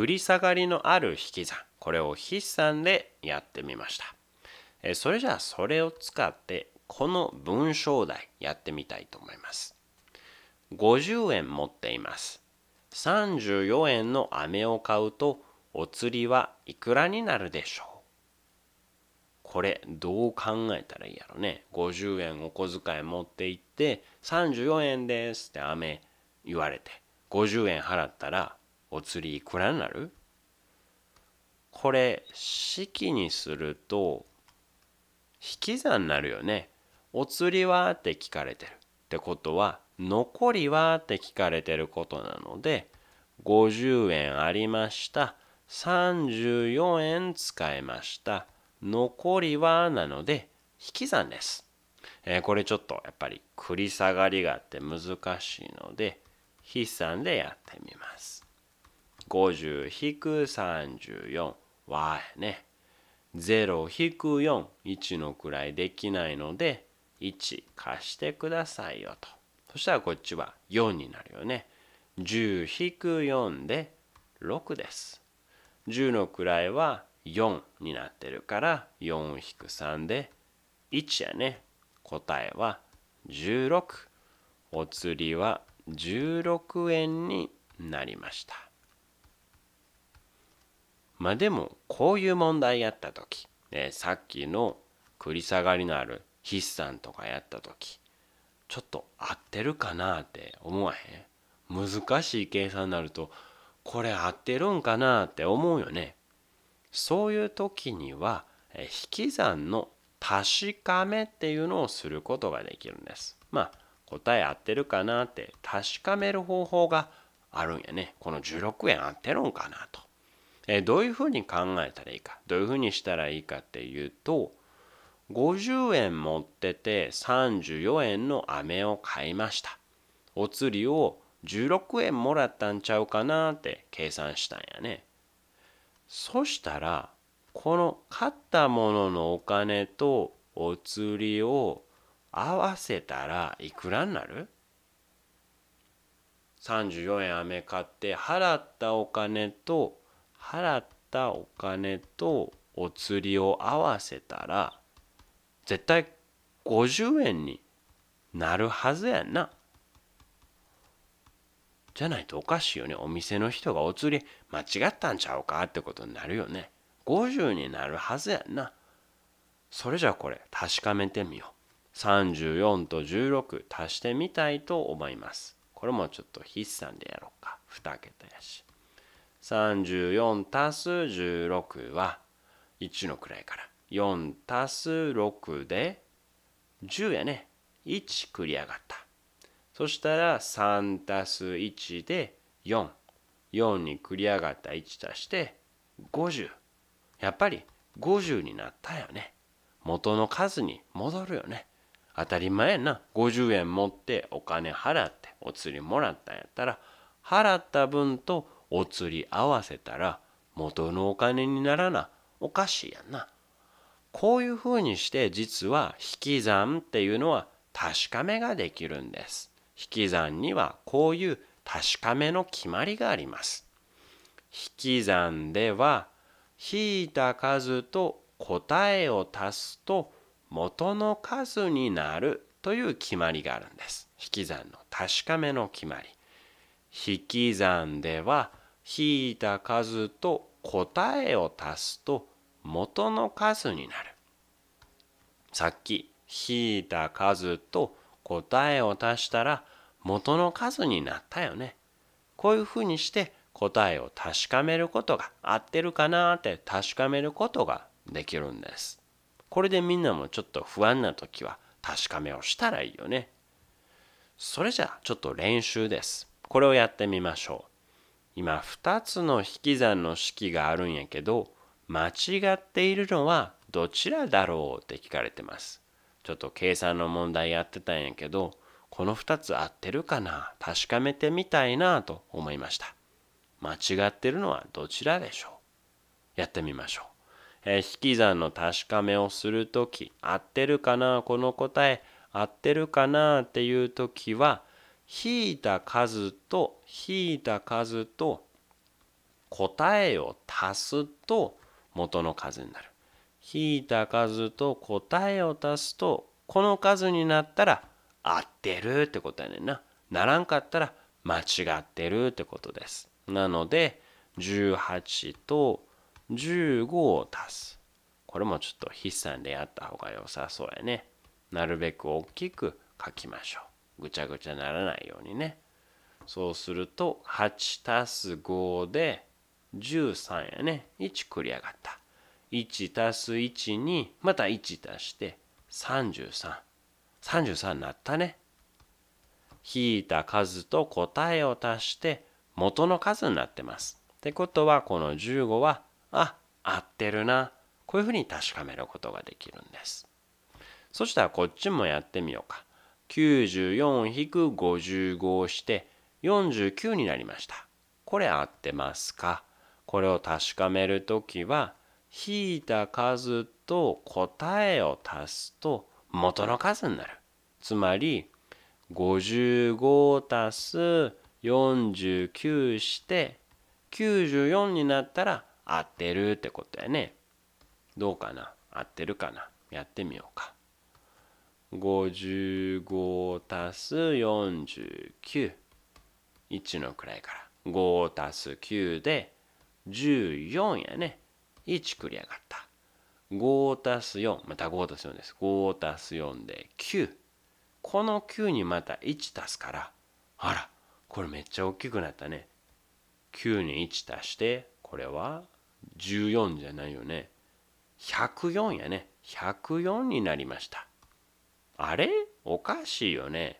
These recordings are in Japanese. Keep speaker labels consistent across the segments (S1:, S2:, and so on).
S1: 繰り下がりのある引き算これを筆算でやってみましたえそれじゃあそれを使ってこの文章題やってみたいと思います50円持っています34円の飴を買うとお釣りはいくらになるでしょうこれどう考えたらいいやろね50円お小遣い持って行って34円ですって飴言われて50円払ったらお釣りいくらになるこれ式にすると引き算になるよね。お釣りはって聞かれてる。ってことは残りはって聞かれてることなので50円ありました。34円使いました。残りはなので引き算です。えー、これちょっとやっぱり繰り下がりがあって難しいので筆算でやってみます。50-34はね0-4 1の位できないので1貸してくださいよとそしたらこっちは4になるよね10-4で6です10の位は4になってるから4-3で1やね答えは16お釣りは16円になりましたまあでもこういう問題やった時、ね、さっきの繰り下がりのある筆算とかやった時ちょっと合ってるかなって思わへん難しい計算になるとこれ合ってるんかなって思うよねそういう時には引き算の確かめっていうのをすることができるんですまあ答え合ってるかなって確かめる方法があるんやねこの16円合ってるんかなとえどういうふうに考えたらいいかどういうふうにしたらいいかっていうと50円持ってて34円の飴を買いましたお釣りを16円もらったんちゃうかなって計算したんやねそしたらこの買ったもののお金とお釣りを合わせたらいくらになる ?34 円飴買って払ったお金と払ったお金とお釣りを合わせたら絶対50円になるはずやんな。じゃないとおかしいよね。お店の人がお釣り間違ったんちゃうかってことになるよね。50になるはずやんな。それじゃあこれ確かめてみよう。34と16足してみたいと思います。これもちょっと筆算でやろうか。2桁やし。34たす16は1の位から4たす6で10やね1繰り上がったそしたら3たす1で44に繰り上がった1足して50やっぱり50になったよね元の数に戻るよね当たり前やな50円持ってお金払ってお釣りもらったんやったら払った分とお釣り合わせたら元のお金にならなおかしいやんな。こういうふうにして実は引き算っていうのは確かめができるんです。引き算にはこういう確かめの決まりがあります。引き算では引いた数と答えを足すと元の数になるという決まりがあるんです。引き算の確かめの決まり。引き算では引いた数と答えを足すと元の数になる。さっき引いた数と答えを足したら元の数になったよね。こういうふうにして答えを確かめることが合ってるかなって確かめることができるんです。これでみんなもちょっと不安な時は確かめをしたらいいよね。それじゃあちょっと練習です。これをやってみましょう。今2つの引き算の式があるんやけど間違っているのはどちらだろうって聞かれてます。ちょっと計算の問題やってたんやけどこの2つ合ってるかな確かめてみたいなと思いました。間違ってるのはどちらでしょうやってみましょう。えー、引き算の確かめをするとき合ってるかなこの答え合ってるかなっていうときは引いた数と引いた数と答えを足すと元の数になる。引いた数と答えを足すとこの数になったら合ってるってことやねんな。ならんかったら間違ってるってことです。なので18と15を足す。これもちょっと筆算でやった方が良さそうやね。なるべく大きく書きましょう。ぐちゃぐちゃならないようにねそうすると8 5で13やね1繰り上がった1 1にまた1足して3333になったね引いた数と答えを足して元の数になってますってことはこの15はあ合ってるなこういうふうに確かめることができるんですそしたらこっちもやってみようか94-55をして49になりました。これ合ってますかこれを確かめるときは引いた数と答えを足すと元の数になる。つまり55足す49して94になったら合ってるってことやね。どうかな合ってるかなやってみようか。55たす49。1の位から。5たす9で14やね。1繰り上がった。5たす4。また5たす4です。5たす4で9。この9にまた1足すから。あら、これめっちゃ大きくなったね。9に1足して、これは14じゃないよね。104やね。104になりました。あれおかしいよね。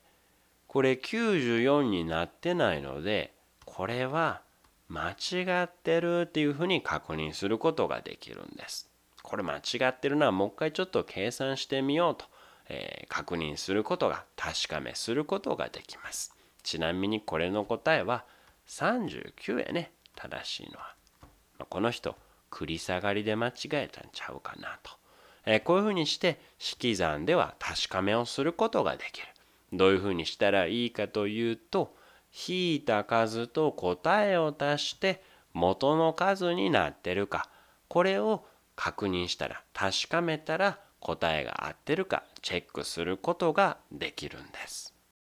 S1: これ94になってないので、これは間違ってるっていうふうに確認することができるんです。これ間違ってるのはもう一回ちょっと計算してみようと、えー、確認することが確かめすることができます。ちなみにこれの答えは39やね正しいのは。まこの人繰り下がりで間違えたんちゃうかなと。えこういうふうにして式算では確かめをすることができる。どういうふうにしたらいいかというと引いた数と答えを足して元の数になってるかこれを確認したら確かめたら答えが合ってるかチェックすることができるんです。